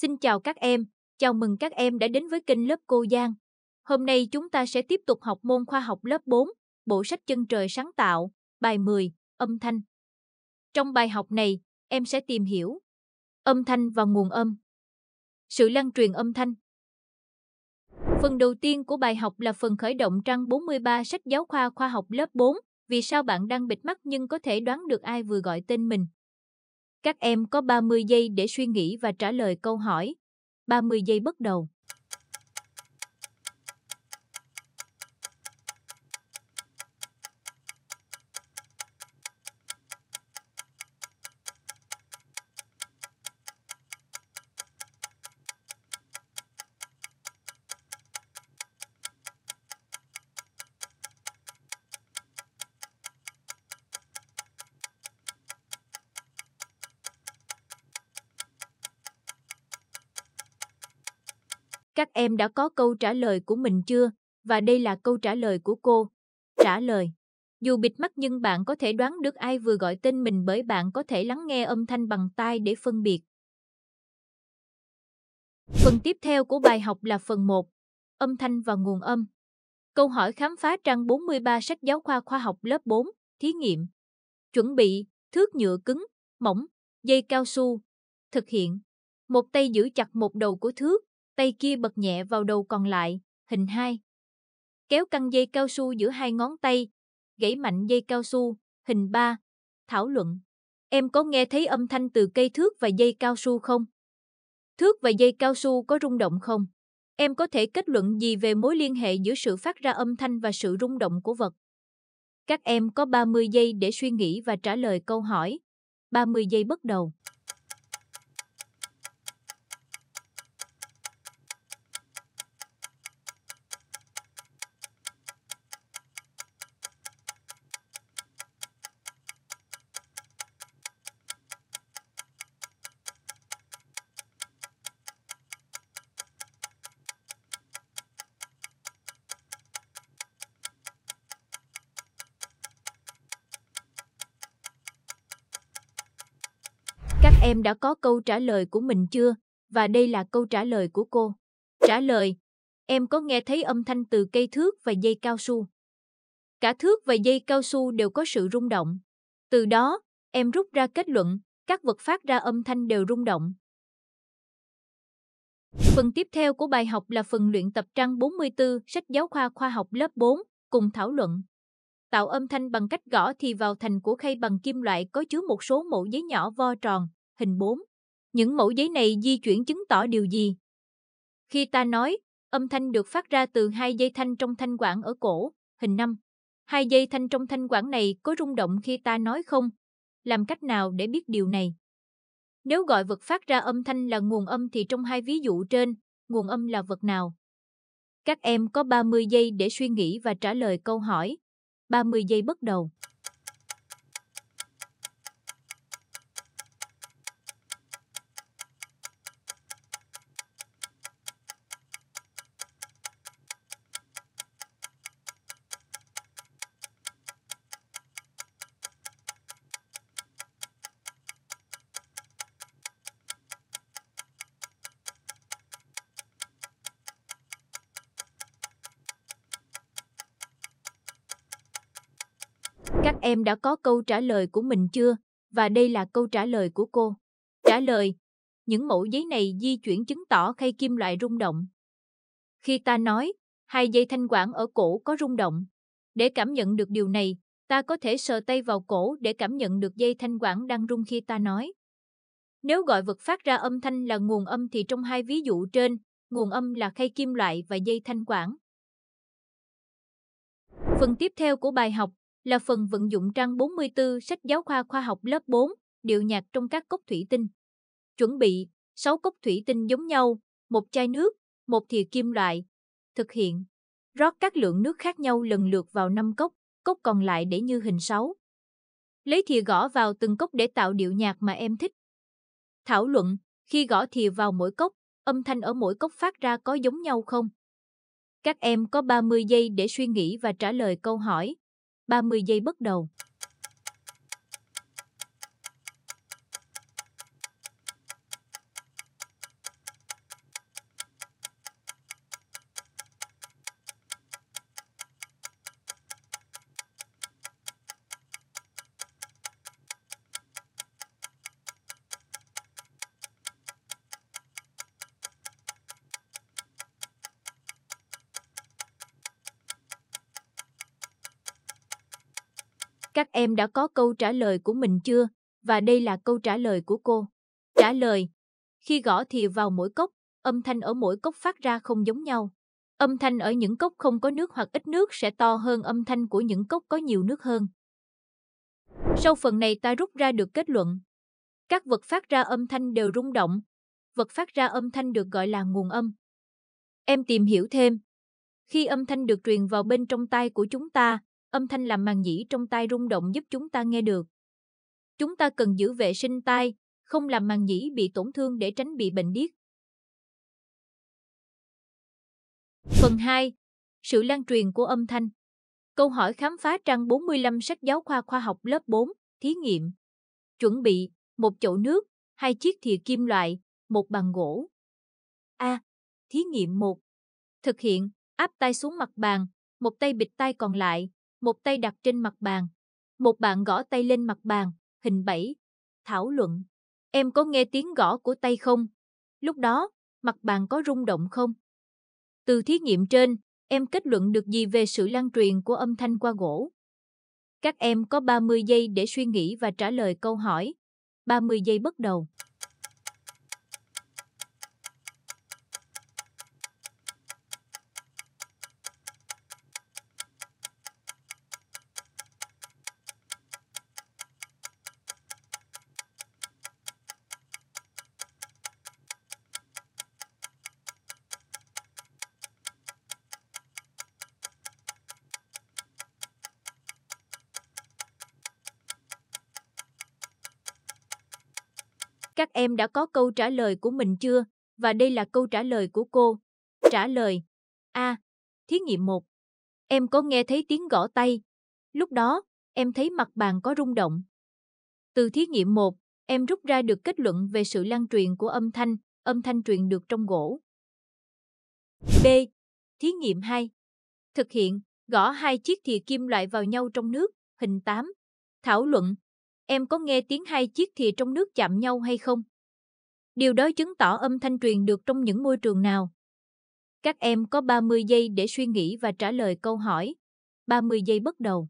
Xin chào các em, chào mừng các em đã đến với kênh lớp cô Giang. Hôm nay chúng ta sẽ tiếp tục học môn khoa học lớp 4, bộ sách chân trời sáng tạo, bài 10, âm thanh. Trong bài học này, em sẽ tìm hiểu âm thanh và nguồn âm, sự lan truyền âm thanh. Phần đầu tiên của bài học là phần khởi động trang 43 sách giáo khoa khoa học lớp 4, vì sao bạn đang bịt mắt nhưng có thể đoán được ai vừa gọi tên mình. Các em có 30 giây để suy nghĩ và trả lời câu hỏi. 30 giây bắt đầu. Các em đã có câu trả lời của mình chưa? Và đây là câu trả lời của cô. Trả lời. Dù bịt mắt nhưng bạn có thể đoán được ai vừa gọi tên mình bởi bạn có thể lắng nghe âm thanh bằng tai để phân biệt. Phần tiếp theo của bài học là phần 1. Âm thanh và nguồn âm. Câu hỏi khám phá trang 43 sách giáo khoa khoa học lớp 4, thí nghiệm. Chuẩn bị, thước nhựa cứng, mỏng, dây cao su. Thực hiện. Một tay giữ chặt một đầu của thước, tay kia bật nhẹ vào đầu còn lại, hình 2. Kéo căng dây cao su giữa hai ngón tay, gãy mạnh dây cao su, hình 3. Thảo luận. Em có nghe thấy âm thanh từ cây thước và dây cao su không? Thước và dây cao su có rung động không? Em có thể kết luận gì về mối liên hệ giữa sự phát ra âm thanh và sự rung động của vật? Các em có 30 giây để suy nghĩ và trả lời câu hỏi. 30 giây bắt đầu. Em đã có câu trả lời của mình chưa? Và đây là câu trả lời của cô. Trả lời, em có nghe thấy âm thanh từ cây thước và dây cao su. Cả thước và dây cao su đều có sự rung động. Từ đó, em rút ra kết luận, các vật phát ra âm thanh đều rung động. Phần tiếp theo của bài học là phần luyện tập trang 44 sách giáo khoa khoa học lớp 4, cùng thảo luận. Tạo âm thanh bằng cách gõ thì vào thành của khay bằng kim loại có chứa một số mẫu giấy nhỏ vo tròn, hình 4. Những mẫu giấy này di chuyển chứng tỏ điều gì? Khi ta nói, âm thanh được phát ra từ hai dây thanh trong thanh quản ở cổ, hình 5. Hai dây thanh trong thanh quản này có rung động khi ta nói không? Làm cách nào để biết điều này? Nếu gọi vật phát ra âm thanh là nguồn âm thì trong hai ví dụ trên, nguồn âm là vật nào? Các em có 30 giây để suy nghĩ và trả lời câu hỏi. 30 giây bắt đầu. em đã có câu trả lời của mình chưa? Và đây là câu trả lời của cô. Trả lời, những mẫu giấy này di chuyển chứng tỏ khay kim loại rung động. Khi ta nói, hai dây thanh quản ở cổ có rung động. Để cảm nhận được điều này, ta có thể sờ tay vào cổ để cảm nhận được dây thanh quản đang rung khi ta nói. Nếu gọi vật phát ra âm thanh là nguồn âm thì trong hai ví dụ trên, nguồn âm là khay kim loại và dây thanh quản. Phần tiếp theo của bài học là phần vận dụng trang 44 sách giáo khoa khoa học lớp 4, điệu nhạc trong các cốc thủy tinh. Chuẩn bị 6 cốc thủy tinh giống nhau, một chai nước, một thìa kim loại. Thực hiện rót các lượng nước khác nhau lần lượt vào 5 cốc, cốc còn lại để như hình 6. Lấy thìa gõ vào từng cốc để tạo điệu nhạc mà em thích. Thảo luận, khi gõ thìa vào mỗi cốc, âm thanh ở mỗi cốc phát ra có giống nhau không? Các em có 30 giây để suy nghĩ và trả lời câu hỏi. 30 giây bắt đầu. Các em đã có câu trả lời của mình chưa? Và đây là câu trả lời của cô. Trả lời. Khi gõ thì vào mỗi cốc, âm thanh ở mỗi cốc phát ra không giống nhau. Âm thanh ở những cốc không có nước hoặc ít nước sẽ to hơn âm thanh của những cốc có nhiều nước hơn. Sau phần này ta rút ra được kết luận. Các vật phát ra âm thanh đều rung động. Vật phát ra âm thanh được gọi là nguồn âm. Em tìm hiểu thêm. Khi âm thanh được truyền vào bên trong tai của chúng ta, âm thanh làm màng nhĩ trong tai rung động giúp chúng ta nghe được. Chúng ta cần giữ vệ sinh tai, không làm màng nhĩ bị tổn thương để tránh bị bệnh điếc. Phần 2. Sự lan truyền của âm thanh. Câu hỏi khám phá trang 45 sách giáo khoa khoa học lớp 4, thí nghiệm. Chuẩn bị: một chậu nước, hai chiếc thìa kim loại, một bàn gỗ. A. Thí nghiệm 1. Thực hiện: áp tay xuống mặt bàn, một tay bịt tay còn lại, một tay đặt trên mặt bàn. Một bạn gõ tay lên mặt bàn, hình 7. Thảo luận. Em có nghe tiếng gõ của tay không? Lúc đó, mặt bàn có rung động không? Từ thí nghiệm trên, em kết luận được gì về sự lan truyền của âm thanh qua gỗ? Các em có 30 giây để suy nghĩ và trả lời câu hỏi. 30 giây bắt đầu. Các em đã có câu trả lời của mình chưa? Và đây là câu trả lời của cô. Trả lời. A. À, thí nghiệm 1. Em có nghe thấy tiếng gõ tay. Lúc đó, em thấy mặt bàn có rung động. Từ thí nghiệm 1, em rút ra được kết luận về sự lan truyền của âm thanh, âm thanh truyền được trong gỗ. B. Thí nghiệm 2. Thực hiện, gõ hai chiếc thìa kim loại vào nhau trong nước, hình 8. Thảo luận, em có nghe tiếng hai chiếc thìa trong nước chạm nhau hay không? Điều đó chứng tỏ âm thanh truyền được trong những môi trường nào. Các em có 30 giây để suy nghĩ và trả lời câu hỏi. 30 giây bắt đầu.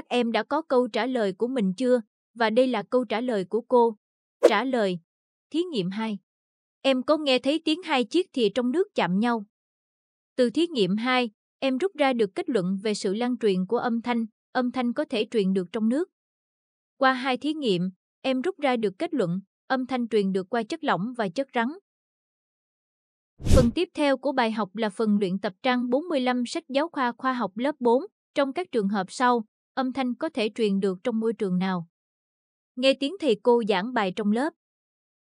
Các em đã có câu trả lời của mình chưa? Và đây là câu trả lời của cô. Trả lời. Thí nghiệm 2. Em có nghe thấy tiếng hai chiếc thìa trong nước chạm nhau? Từ thí nghiệm 2, em rút ra được kết luận về sự lan truyền của âm thanh, âm thanh có thể truyền được trong nước. Qua hai thí nghiệm, em rút ra được kết luận, âm thanh truyền được qua chất lỏng và chất rắn. Phần tiếp theo của bài học là phần luyện tập trang 45 sách giáo khoa khoa học lớp 4. Trong các trường hợp sau, âm thanh có thể truyền được trong môi trường nào. Nghe tiếng thầy cô giảng bài trong lớp.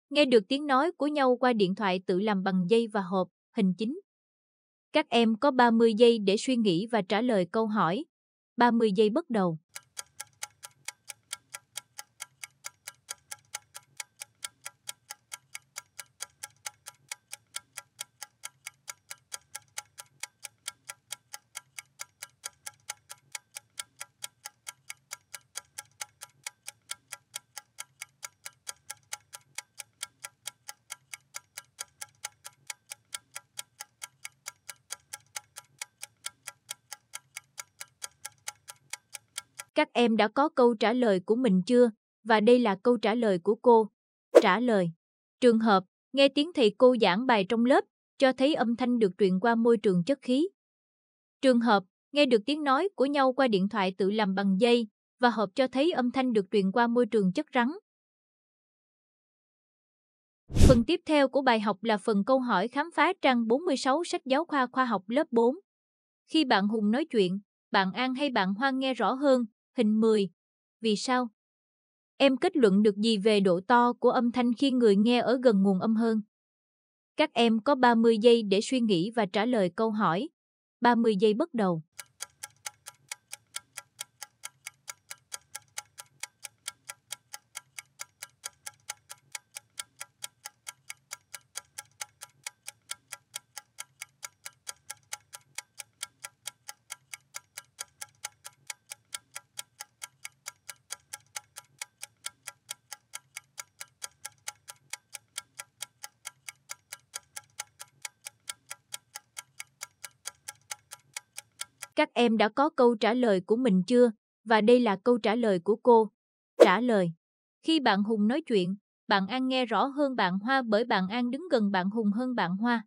Nghe được tiếng nói của nhau qua điện thoại tự làm bằng dây và hộp, hình chính. Các em có 30 giây để suy nghĩ và trả lời câu hỏi. 30 giây bắt đầu. Các em đã có câu trả lời của mình chưa? Và đây là câu trả lời của cô. Trả lời. Trường hợp, nghe tiếng thầy cô giảng bài trong lớp, cho thấy âm thanh được truyền qua môi trường chất khí. Trường hợp, nghe được tiếng nói của nhau qua điện thoại tự làm bằng dây, và hợp cho thấy âm thanh được truyền qua môi trường chất rắn. Phần tiếp theo của bài học là phần câu hỏi khám phá trang 46 sách giáo khoa khoa học lớp 4. Khi bạn Hùng nói chuyện, bạn An hay bạn Hoan nghe rõ hơn, Hình 10. Vì sao? Em kết luận được gì về độ to của âm thanh khi người nghe ở gần nguồn âm hơn? Các em có 30 giây để suy nghĩ và trả lời câu hỏi. 30 giây bắt đầu. Các em đã có câu trả lời của mình chưa? Và đây là câu trả lời của cô. Trả lời. Khi bạn Hùng nói chuyện, bạn An nghe rõ hơn bạn Hoa bởi bạn An đứng gần bạn Hùng hơn bạn Hoa.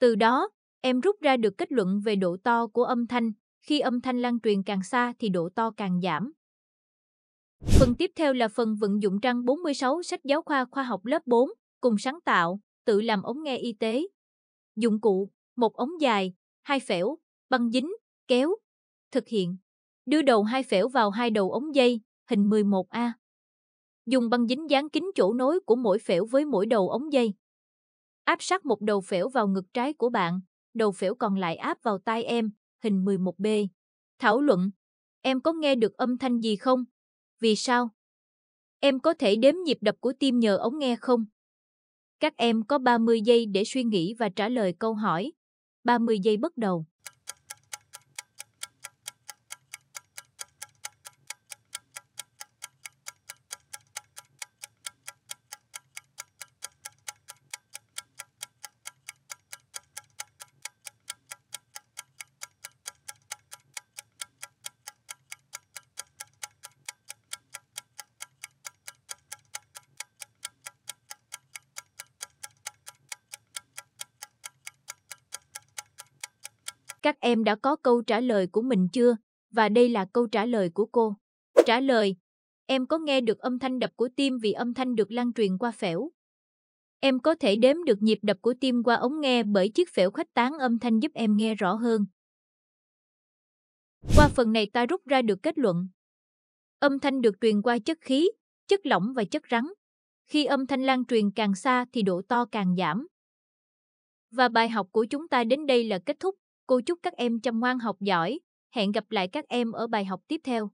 Từ đó, em rút ra được kết luận về độ to của âm thanh. Khi âm thanh lan truyền càng xa thì độ to càng giảm. Phần tiếp theo là phần vận dụng trang 46 sách giáo khoa khoa học lớp 4, cùng sáng tạo, tự làm ống nghe y tế. Dụng cụ, một ống dài, hai phễu, băng dính, kéo. Thực hiện. Đưa đầu hai phễu vào hai đầu ống dây, hình 11A. Dùng băng dính dán kín chỗ nối của mỗi phễu với mỗi đầu ống dây. Áp sát một đầu phễu vào ngực trái của bạn, đầu phễu còn lại áp vào tai em, hình 11B. Thảo luận. Em có nghe được âm thanh gì không? Vì sao? Em có thể đếm nhịp đập của tim nhờ ống nghe không? Các em có 30 giây để suy nghĩ và trả lời câu hỏi. 30 giây bắt đầu. Các em đã có câu trả lời của mình chưa? Và đây là câu trả lời của cô. Trả lời. Em có nghe được âm thanh đập của tim vì âm thanh được lan truyền qua phễu. Em có thể đếm được nhịp đập của tim qua ống nghe bởi chiếc phễu khuếch tán âm thanh giúp em nghe rõ hơn. Qua phần này ta rút ra được kết luận. Âm thanh được truyền qua chất khí, chất lỏng và chất rắn. Khi âm thanh lan truyền càng xa thì độ to càng giảm. Và bài học của chúng ta đến đây là kết thúc. Cô chúc các em chăm ngoan học giỏi. Hẹn gặp lại các em ở bài học tiếp theo.